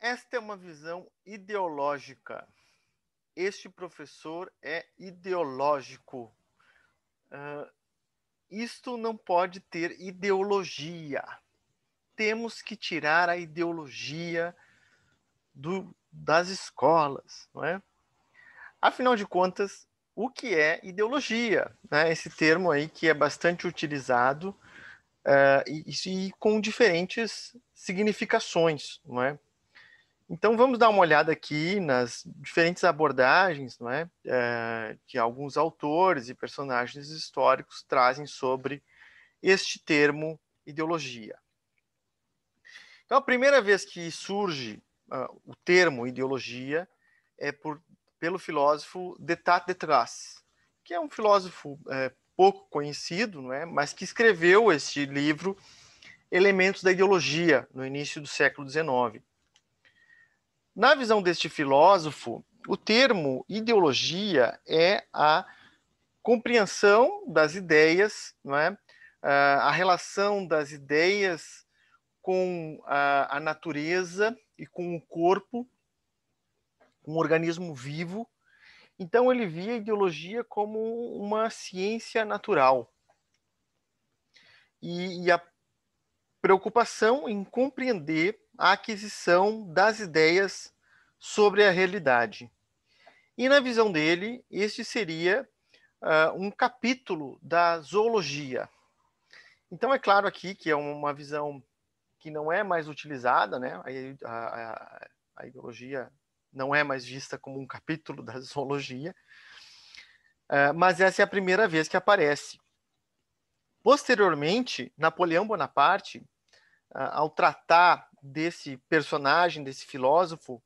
Esta é uma visão ideológica. Este professor é ideológico. Uh, isto não pode ter ideologia. Temos que tirar a ideologia do, das escolas, não é? Afinal de contas, o que é ideologia? Né? Esse termo aí que é bastante utilizado uh, e, e com diferentes significações, não é? Então vamos dar uma olhada aqui nas diferentes abordagens não é? é que alguns autores e personagens históricos trazem sobre este termo ideologia. Então a primeira vez que surge uh, o termo ideologia é por, pelo filósofo Detat de Trasse, que é um filósofo é, pouco conhecido, não é? mas que escreveu este livro Elementos da Ideologia, no início do século XIX. Na visão deste filósofo, o termo ideologia é a compreensão das ideias, não é? Ah, a relação das ideias com a, natureza e com o corpo, um organismo vivo. Então, ele via a ideologia como uma ciência natural. E, e a preocupação em compreender a aquisição das ideias sobre a realidade. E na visão dele, este seria uh, um capítulo da zoologia. Então é claro aqui que é uma visão que não é mais utilizada, né? A, a, a ideologia não é mais vista como um capítulo da zoologia, uh, mas essa é a primeira vez que aparece. Posteriormente, Napoleão Bonaparte, uh, ao tratar desse personagem, desse filósofo,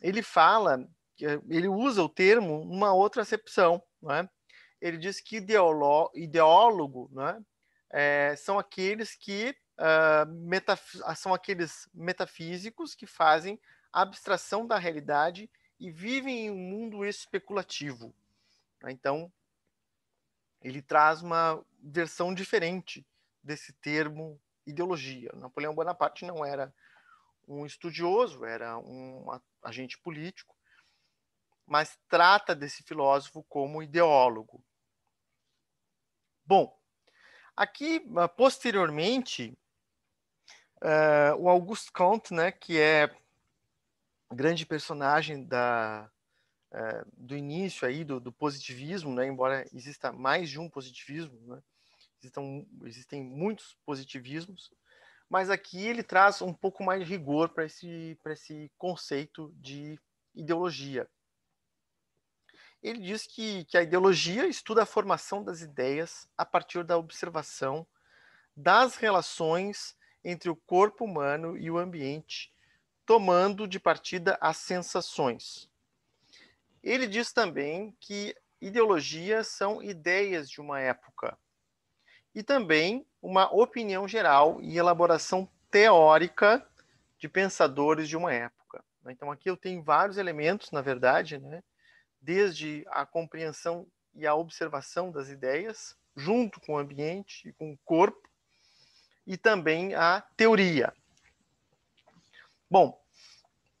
ele fala, eh, ele usa o termo numa outra acepção, né? Ele diz que ideolo, ideólogo, né? É, eh, são aqueles que uh, metaf são aqueles metafísicos que fazem abstração da realidade e vivem em um mundo especulativo. Né? Então, ele traz uma versão diferente desse termo ideologia. Napoleão Bonaparte não era um estudioso, era um agente político, mas trata desse filósofo como ideólogo. Bom, aqui ah, posteriormente uh, o Auguste Comte, né, que é grande personagem da ah, do início aí do, do positivismo, né, embora exista mais de um positivismo, né, existam, existem muitos positivismos, mas aqui ele traz um pouco mais de rigor para esse, esse conceito de ideologia. Ele diz que, que a ideologia estuda a formação das ideias a partir da observação das relações entre o corpo humano e o ambiente, tomando de partida as sensações. Ele diz também que ideologias são ideias de uma época, e também uma opinião geral e elaboração teórica de pensadores de uma época. Né? Então, aqui eu tenho vários elementos, na verdade, né? desde a compreensão e a observação das ideias, junto com o ambiente e com o corpo, e também a teoria. Bom,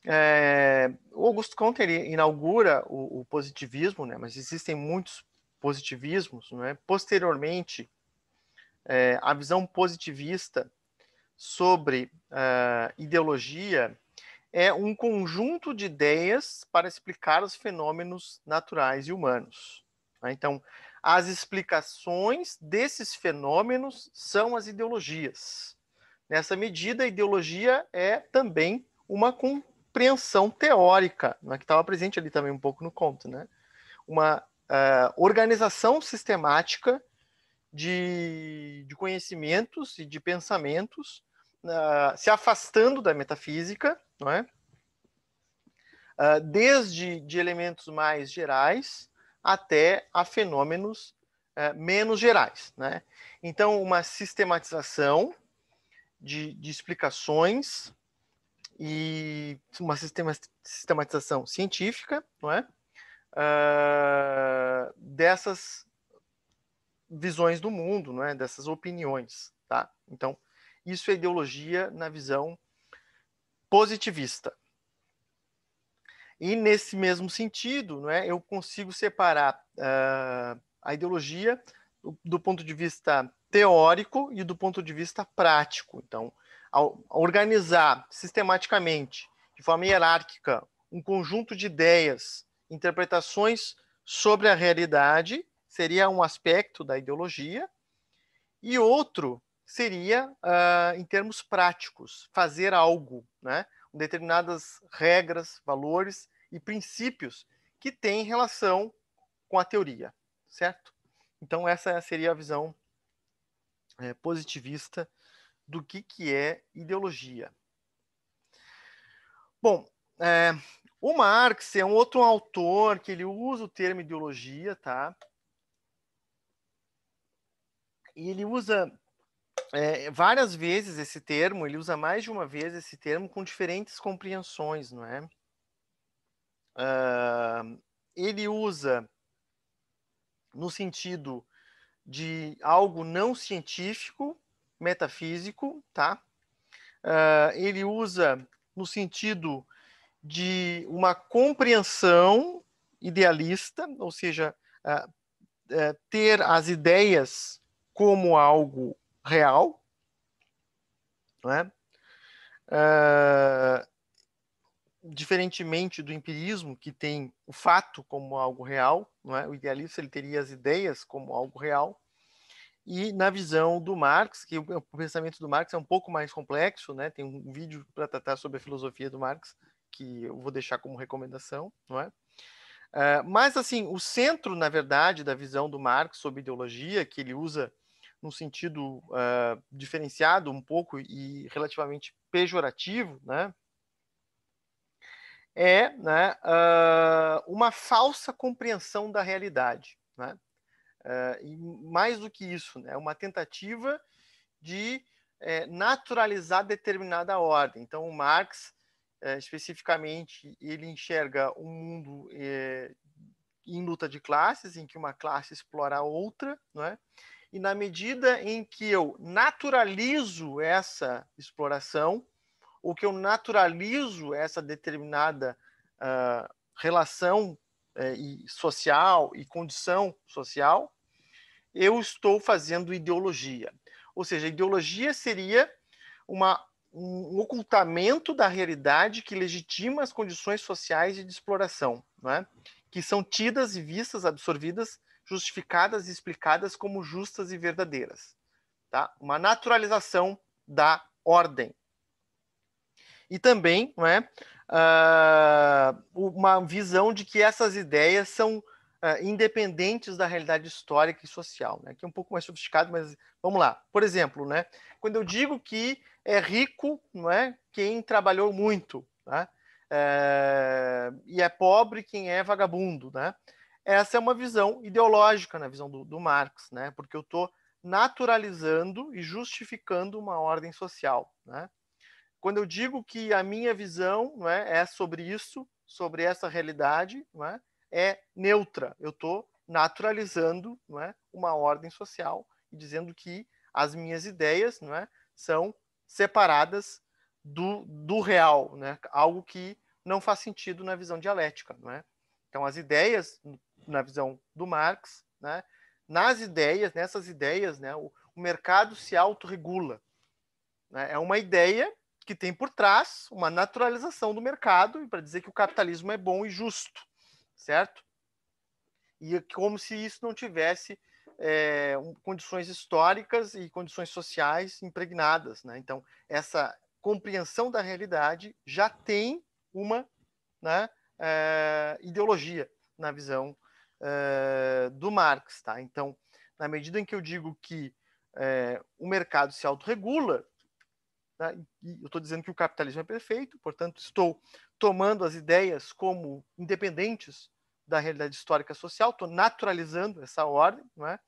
é, o Augusto Comte inaugura o, o positivismo, né? mas existem muitos positivismos. Né? Posteriormente, é, a visão positivista sobre uh, ideologia é um conjunto de ideias para explicar os fenômenos naturais e humanos. Né? Então, as explicações desses fenômenos são as ideologias. Nessa medida, a ideologia é também uma compreensão teórica, né, que estava presente ali também um pouco no conto, né? uma uh, organização sistemática de, de conhecimentos e de pensamentos, uh, se afastando da metafísica, não é? Uh, desde de elementos mais gerais até a fenômenos uh, menos gerais. Né? Então, uma sistematização de, de explicações e uma sistema, sistematização científica, não é? Uh, dessas visões do mundo, né? dessas opiniões. Tá? Então, isso é ideologia na visão positivista. E nesse mesmo sentido, né, eu consigo separar uh, a ideologia do, do, ponto de vista teórico e do ponto de vista prático. Então, ao, ao organizar sistematicamente, de forma hierárquica, um conjunto de ideias, interpretações sobre a realidade seria um aspecto da ideologia, e outro seria, uh, em termos práticos, fazer algo, né? determinadas regras, valores e princípios que têm relação com a teoria, certo? Então, essa seria a visão é, positivista do que, que é ideologia. Bom, é, o Marx é um outro autor que ele usa o termo ideologia, tá? E ele usa é, várias vezes esse termo, ele usa mais de uma vez esse termo com diferentes compreensões, não é? Uh, ele usa no sentido de algo não científico, metafísico, tá? Uh, ele usa no sentido de uma compreensão idealista, ou seja, uh, ter as ideias como algo real, né? Uh, diferentemente do empirismo, que tem o fato como algo real, não é? o idealista ele teria as ideias como algo real, e na visão do Marx, que o pensamento do Marx é um pouco mais complexo, né? tem um vídeo para tratar sobre a filosofia do Marx, que eu vou deixar como recomendação, não é? Uh, mas, assim, o centro, na verdade, da visão do Marx sobre ideologia, que ele usa num sentido uh, diferenciado um pouco e relativamente pejorativo, né? é né, uh, uma falsa compreensão da realidade. Né? Uh, e mais do que isso, é né, uma tentativa de é, naturalizar determinada ordem. Então, o Marx, é, especificamente, ele enxerga um mundo é, em luta de classes, em que uma classe explora a outra, não é? E na medida em que eu naturalizo essa exploração, ou que eu naturalizo essa determinada uh, relação uh, e social e condição social, eu estou fazendo ideologia. Ou seja, ideologia seria uma, um ocultamento da realidade que legitima as condições sociais e de exploração, é? que são tidas e vistas, absorvidas justificadas e explicadas como justas e verdadeiras. Tá? Uma naturalização da ordem. E também não é, uh, uma visão de que essas ideias são uh, independentes da realidade histórica e social. Né? Aqui é um pouco mais sofisticado, mas vamos lá. Por exemplo, né, quando eu digo que é rico não é, quem trabalhou muito, né? Uh, e é pobre quem é vagabundo, né? Essa é uma visão ideológica na né, visão do, do Marx, né? porque eu estou naturalizando e justificando uma ordem social. Né? Quando eu digo que a minha visão não é, é sobre isso, sobre essa realidade, não é, é neutra, eu estou naturalizando não é, uma ordem social e dizendo que as minhas ideias não é, são separadas do, do real, né? algo que não faz sentido na visão dialética. Não é? Então, as ideias na visão do Marx, né? nas ideias, nessas ideias, né? o, o mercado se autorregula. Né? É uma ideia que tem por trás uma naturalização do mercado para dizer que o capitalismo é bom e justo, certo? E é como se isso não tivesse é, um, condições históricas e condições sociais impregnadas. Né? Então, essa compreensão da realidade já tem uma né, é, ideologia na visão uh, do Marx. Tá? Então, na medida em que eu digo que uh, o mercado se autorregula, tá? e eu estou dizendo que o capitalismo é perfeito, portanto, estou tomando as ideias como independentes da realidade histórica social, estou naturalizando essa ordem, não é?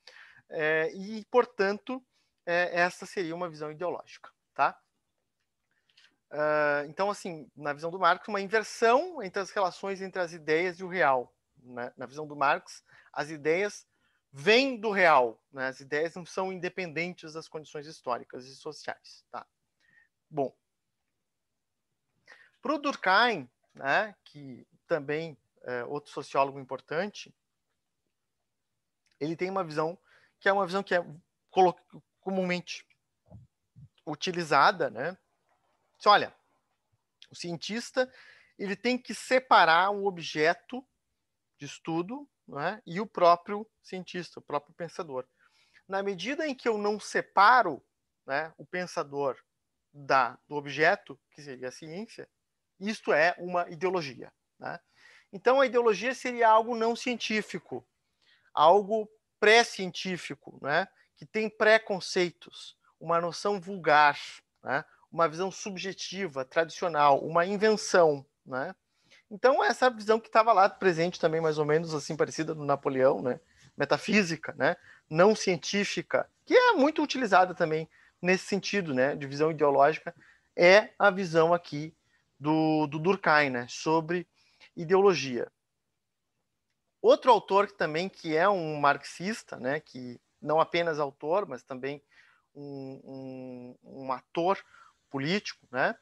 É, e, portanto, é, essa seria uma visão ideológica. Tá? Uh, então, assim, na visão do Marx, uma inversão entre as relações entre as ideias e o real na, na visão do Marx, as ideias vêm do real, né? as ideias não são independentes das condições históricas e sociais. Tá? Bom, para o Durkheim, né, que também é outro sociólogo importante, ele tem uma visão que é uma visão que é comumente utilizada, né? Diz, olha, o cientista ele tem que separar o objeto de estudo né, e o próprio cientista, o próprio pensador. Na medida em que eu não separo né, o pensador da, do objeto, que seria a ciência, isto é uma ideologia. Né? Então, a ideologia seria algo não científico, algo pré-científico, né? que tem preconceitos, uma noção vulgar, né? uma visão subjetiva, tradicional, uma invenção. Né? Então, é essa visão que estava lá presente também, mais ou menos assim, parecida do Napoleão, né? metafísica, né? não científica, que é muito utilizada também nesse sentido, né? de visão ideológica, é a visão aqui do, do Durkheim né? sobre ideologia. Outro autor que também que é um marxista, né? que não apenas autor, mas também um, um, um ator político, né?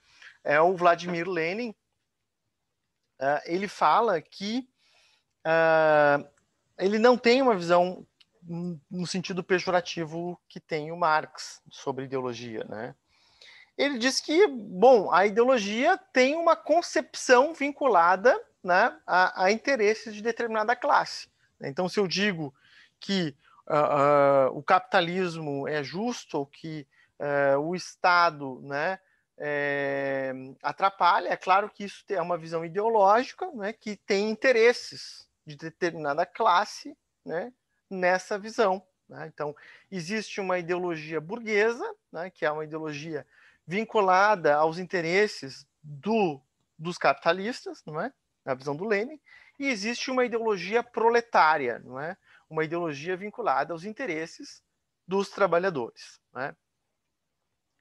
é o Vladimir Lenin, uh, ele fala que uh, ele não tem uma visão no sentido pejorativo que tem o Marx sobre ideologia, né? Ele diz que, bom, a ideologia tem uma concepção vinculada né, a, a interesses de determinada classe. Né? Então, se eu digo que uh, o capitalismo é justo ou que o Estado, né, é, atrapalha. É claro que isso é uma visão ideológica, né, que tem interesses de determinada classe né, nessa visão. Né? Então, existe uma ideologia burguesa, né, que é uma ideologia vinculada aos interesses do, dos capitalistas, não é? na visão do Lenin, e existe uma ideologia proletária, não é? uma ideologia vinculada aos interesses dos trabalhadores. Né?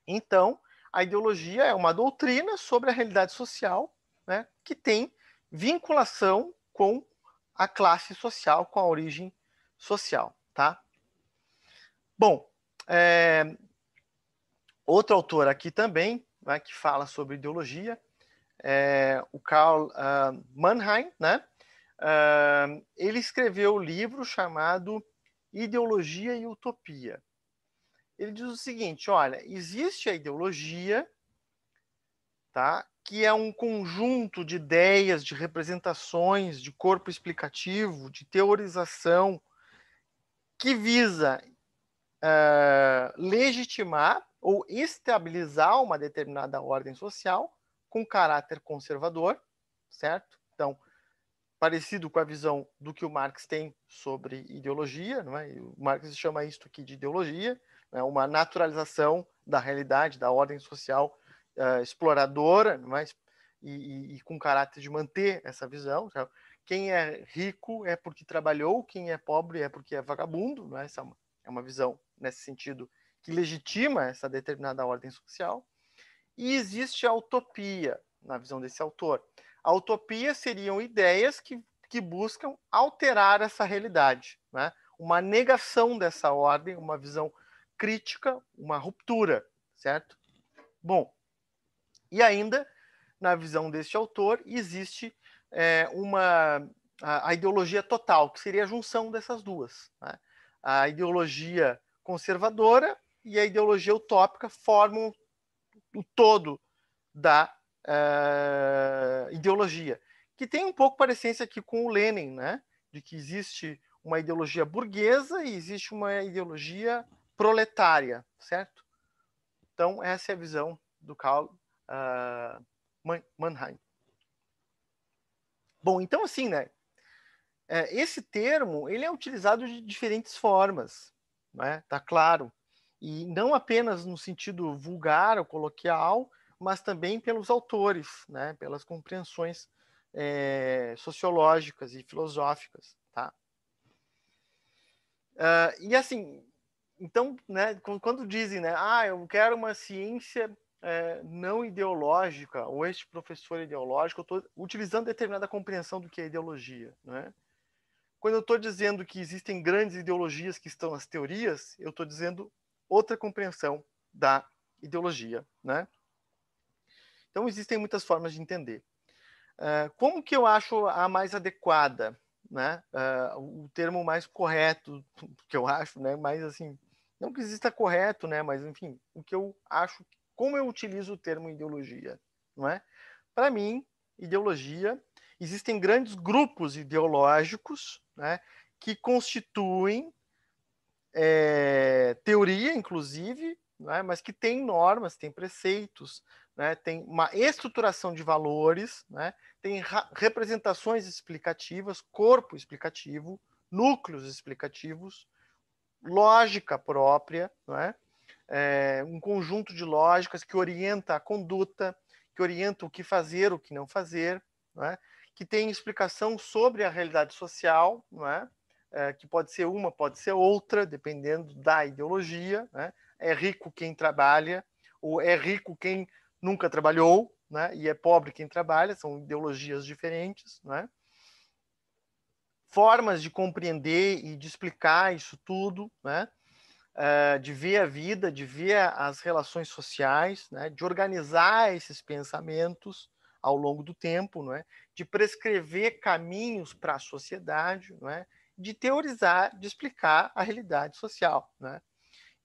Então, a ideologia é uma doutrina sobre a realidade social né, que tem vinculação com a classe social, com a origem social. Tá? Bom, é, outro autor aqui também né, que fala sobre ideologia é o Karl uh, Mannheim. Né? Uh, ele escreveu o um livro chamado Ideologia e Utopia. Ele diz o seguinte: olha, existe a ideologia, tá? que é um conjunto de ideias, de representações, de corpo explicativo, de teorização, que visa uh, legitimar ou estabilizar uma determinada ordem social com caráter conservador, certo? Então, parecido com a visão do que o Marx tem sobre ideologia, não é? O Marx chama isto aqui de ideologia, né, uma naturalização da realidade, da ordem social uh, exploradora, mas é, e, e, e, com caráter de manter essa visão. Sabe? Quem é rico é porque trabalhou, quem é pobre é porque é vagabundo. Né? Essa é uma, é uma visão nesse sentido que legitima essa determinada ordem social. E existe a utopia, na visão desse autor. A utopia seriam ideias que, que buscam alterar essa realidade, né? uma negação dessa ordem, uma visão crítica, uma ruptura, certo? Bom, e ainda, na visão deste autor, existe é, uma a, a, ideologia total, que seria a junção dessas duas. Né? A ideologia conservadora e a ideologia utópica formam o todo da uh, ideologia, que tem um pouco parecência aqui com o Lenin, né? de que existe uma ideologia burguesa e existe uma ideologia proletária, certo? Então, essa é a visão do Karl uh, Mannheim. Bom, então assim, né? É, esse termo ele é utilizado de diferentes formas, né? Tá claro. E não apenas no sentido vulgar ou coloquial, mas também pelos autores, né? Pelas compreensões é, sociológicas e filosóficas, tá? Uh, e assim, então, né, quando dizem, né, ah, eu quero uma ciência é, não ideológica, ou este professor é ideológico, eu estou utilizando determinada compreensão do que é ideologia, né? Quando eu estou dizendo que existem grandes ideologias que estão nas teorias, eu estou dizendo outra compreensão da ideologia, né? Então, existem muitas formas de entender. Uh, como que eu acho a mais adequada, né? Uh, o termo mais correto que eu acho, né? Mais assim não que exista correto, né? Mas, enfim, o que eu acho, como eu utilizo o termo ideologia, não é? Para mim, ideologia, existem grandes grupos ideológicos, né? Que constituem é, teoria, inclusive, né, mas que tem normas, tem preceitos, né, tem uma estruturação de valores, né, tem representações explicativas, corpo explicativo, núcleos explicativos, lógica própria, não é? É, um conjunto de lógicas que orienta a conduta, que orienta o que fazer, o que não fazer, não é? que tem explicação sobre a realidade social, não é? é? que pode ser uma, pode ser outra, dependendo da ideologia. Né? É rico quem trabalha, ou é rico quem nunca trabalhou, é e é pobre quem trabalha, são ideologias diferentes. é formas de compreender e de explicar isso tudo, né? Uh, de ver a vida, de ver as relações sociais, né? de organizar esses pensamentos ao longo do tempo, não é? de prescrever caminhos para a sociedade, não é? de teorizar, de explicar a realidade social. é?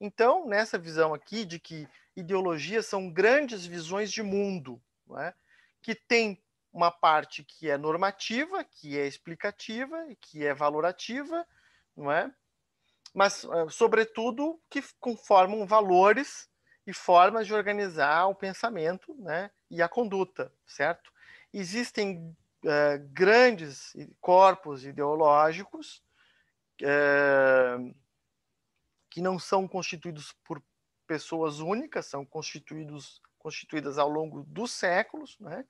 Então, nessa visão aqui de que ideologias são grandes visões de mundo, não é? que têm uma parte que é normativa, que é explicativa, que é valorativa, não é? Mas, eh, sobretudo, que conformam valores e formas de organizar o pensamento né, e a conduta, certo? Existem uh, grandes corpos ideológicos uh, que não são constituídos por pessoas únicas, são constituídos, constituídas ao longo dos séculos, né?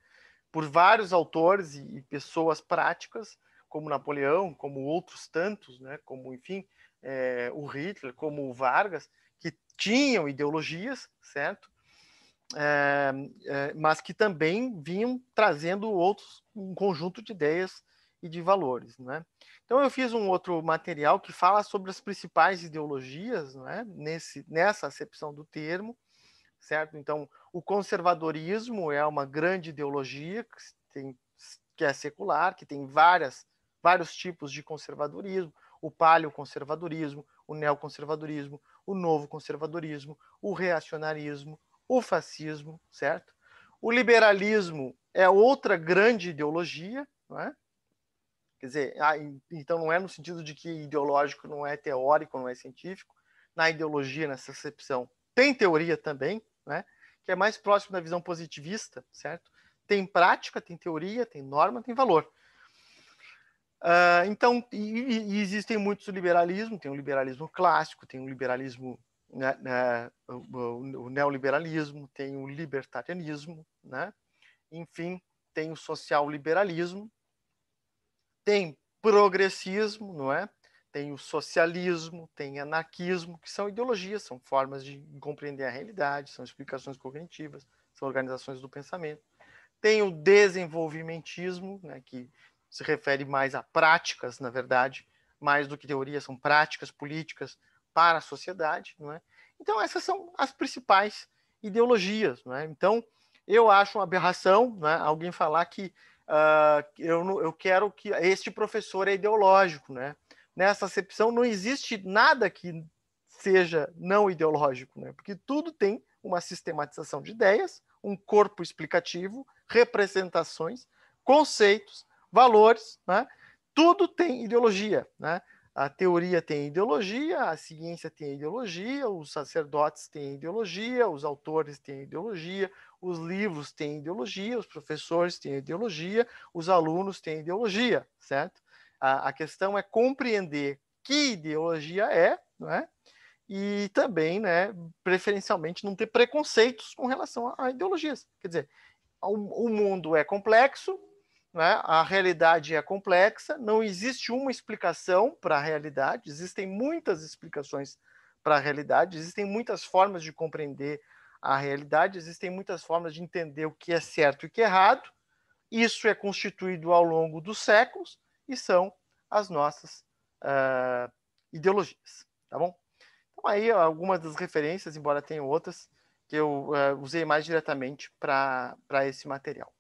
por vários autores e, e pessoas práticas, como Napoleão, como outros tantos, né, como, enfim, é, o Hitler, como o Vargas, que tinham ideologias, certo? É, é, mas que também vinham trazendo outros um conjunto de ideias e de valores, né? Então eu fiz um outro material que fala sobre as principais ideologias, né? Nesse nessa acepção do termo certo? Então, o conservadorismo é uma grande ideologia que, tem, que é secular, que tem várias, vários tipos de conservadorismo, o paleoconservadorismo, o neoconservadorismo, o novo conservadorismo, o reacionarismo, o fascismo, certo? O liberalismo é outra grande ideologia, não é? Quer dizer, ah, então não é no sentido de que ideológico não é teórico, não é científico, na ideologia, nessa acepção tem teoria também, né? Que é mais próximo da visão positivista, certo? Tem prática, tem teoria, tem norma, tem valor. Uh, então, e, e existem muitos liberalismos, tem o liberalismo clássico, tem o liberalismo, né, né, o, o, neoliberalismo, tem o libertarianismo, né? enfim, tem o social liberalismo, tem progressismo, não é? tem o socialismo, tem anarquismo, que são ideologias, são formas de compreender a realidade, são explicações cognitivas, são organizações do pensamento. Tem o desenvolvimentismo, né, que se refere mais a práticas, na verdade, mais do que teorias, são práticas políticas para a sociedade. Não é? Então, essas são as principais ideologias. Não é? Então, eu acho uma aberração né, alguém falar que uh, eu, eu quero que este professor é ideológico, né? nessa acepção, não existe nada que seja não ideológico, né? porque tudo tem uma sistematização de ideias, um corpo explicativo, representações, conceitos, valores, né? tudo tem ideologia. Né? A teoria tem ideologia, a ciência tem ideologia, os sacerdotes têm ideologia, os autores têm ideologia, os livros têm ideologia, os professores têm ideologia, os alunos têm ideologia, certo? A, a questão é compreender que ideologia é, não é? e também, né, preferencialmente, não ter preconceitos com relação a, ideologias. Quer dizer, o, o mundo é complexo, né, a realidade é complexa, não existe uma explicação para a realidade, existem muitas explicações para a realidade, existem muitas formas de compreender a realidade, existem muitas formas de entender o que é certo e o que é errado. Isso é constituído ao longo dos séculos, e são as nossas uh, ideologias, tá bom? Então aí algumas das referências, embora tenha outras, que eu uh, usei mais diretamente para esse material.